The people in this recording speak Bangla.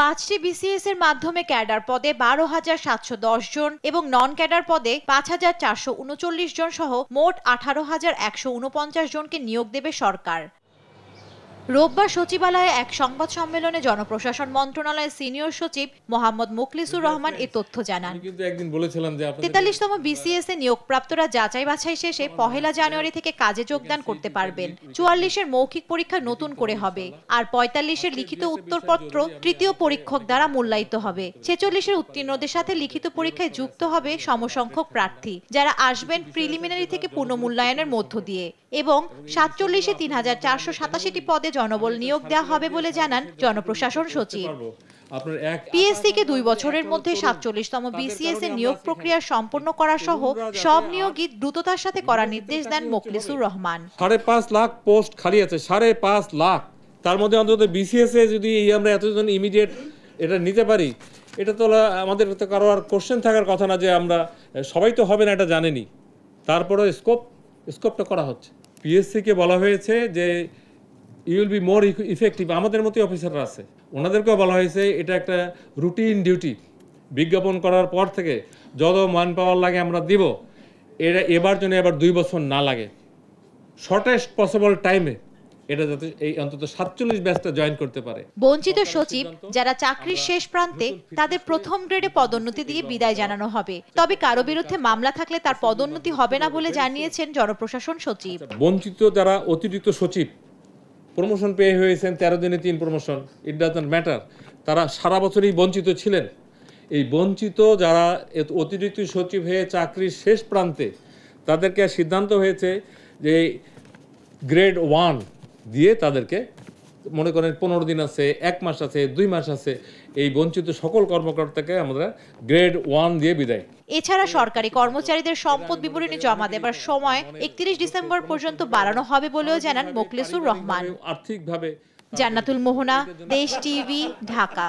পাঁচটি বিসিএস এর মাধ্যমে ক্যাডার পদে বারো হাজার সাতশো দশ জন এবং নন ক্যাডার পদে পাঁচ হাজার চারশো উনচল্লিশ জন সহ মোট আঠারো হাজার একশো উনপঞ্চাশ জনকে নিয়োগ দেবে সরকার রোববার সচিবালয়ে এক সংবাদ সম্মেলনে জনপ্রশাসন মন্ত্রণালয়ের সিনিয়র সচিব মোহাম্মদ মুখলিসুর রহমান এ তথ্য জানান তেতাল্লিশতম বিসিএস এ নিয়োগপ্রাপ্তরা যাচাই বাছাই শেষে পহেলা জানুয়ারি থেকে কাজে যোগদান করতে পারবেন চুয়াল্লিশের মৌখিক পরীক্ষা নতুন করে হবে আর পঁয়তাল্লিশের লিখিত উত্তরপত্র তৃতীয় পরীক্ষক দ্বারা মূল্যায়িত হবে ছেচল্লিশের উত্তীর্ণদের সাথে লিখিত পরীক্ষায় যুক্ত হবে সমসংখ্যক প্রার্থী যারা আসবেন প্রিলিমিনারি থেকে পুনঃমূল্যায়নের মধ্য দিয়ে এবং সাতচল্লিশে তিন হাজার চারশো সাতাশিটি পদে জনবল নিয়োগ দেওয়া হবে বলে জানান জনপ্রশাসন সচিব পিএসসিকে দুই বছরের মধ্যে সাতচল্লিশতম বিসিএস এর নিয়োগ প্রক্রিয়া সম্পন্ন করা সহ সব নিয়োগই দ্রুততার সাথে করার নির্দেশ দেন মোখলিসুর রহমান সাড়ে পাঁচ লাখ পোস্ট খালি আছে সাড়ে পাঁচ লাখ তার মধ্যে অন্তত বিসিএস এ যদি আমরা এতজন ইমিডিয়েট এটা নিতে পারি এটা তো আমাদের তো কারো আর কোশ্চেন থাকার কথা না যে আমরা সবাই তো হবে না এটা জানেনি তারপরে স্কোপ স্কোপটা করা হচ্ছে পিএসসিকে বলা হয়েছে যে you will be more effective আমাদের মতোই অফিসাররা আছে ওনাদেরকেও বলা হয়েছে এটা একটা রুটিন ডিউটি বিজ্ঞাপন করার পর থেকে যত মান পাওয়ার লাগে আমরা দিব এটা এবার জন্য এবার দুই বছর না লাগে শর্টেস্ট পসিবল টাইমে এটা যাতে এই অন্তত সাতচল্লিশ ব্যাচটা জয়েন করতে পারে বঞ্চিত সচিব যারা চাকরির শেষ প্রান্তে তাদের প্রথম গ্রেডে পদোন্নতি দিয়ে বিদায় জানানো হবে তবে কারো বিরুদ্ধে মামলা থাকলে তার পদোন্নতি হবে না বলে জানিয়েছেন জনপ্রশাসন সচিব বঞ্চিত যারা অতিরিক্ত সচিব প্রমোশন পেয়ে হয়েছেন তেরো দিনে তিন প্রমোশন ইট ডাজন্ট ম্যাটার তারা সারা বছরই বঞ্চিত ছিলেন এই বঞ্চিত যারা অতিরিক্ত সচিব হয়ে চাকরির শেষ প্রান্তে তাদেরকে সিদ্ধান্ত হয়েছে যে গ্রেড ওয়ান দিয়ে তাদেরকে মনে করেন পনেরো দিন আছে এক মাস আছে দুই মাস আছে এই বঞ্চিত সকল কর্মকর্তাকে আমরা গ্রেড ওয়ান দিয়ে বিদায় এছাড়া সরকারি কর্মচারীদের সম্পদ বিবরণী জমা দেবার সময় একত্রিশ ডিসেম্বর পর্যন্ত বাড়ানো হবে বলেও জানান মোকলেসুর রহমান আর্থিকভাবে জান্নাতুল মোহনা দেশ টিভি ঢাকা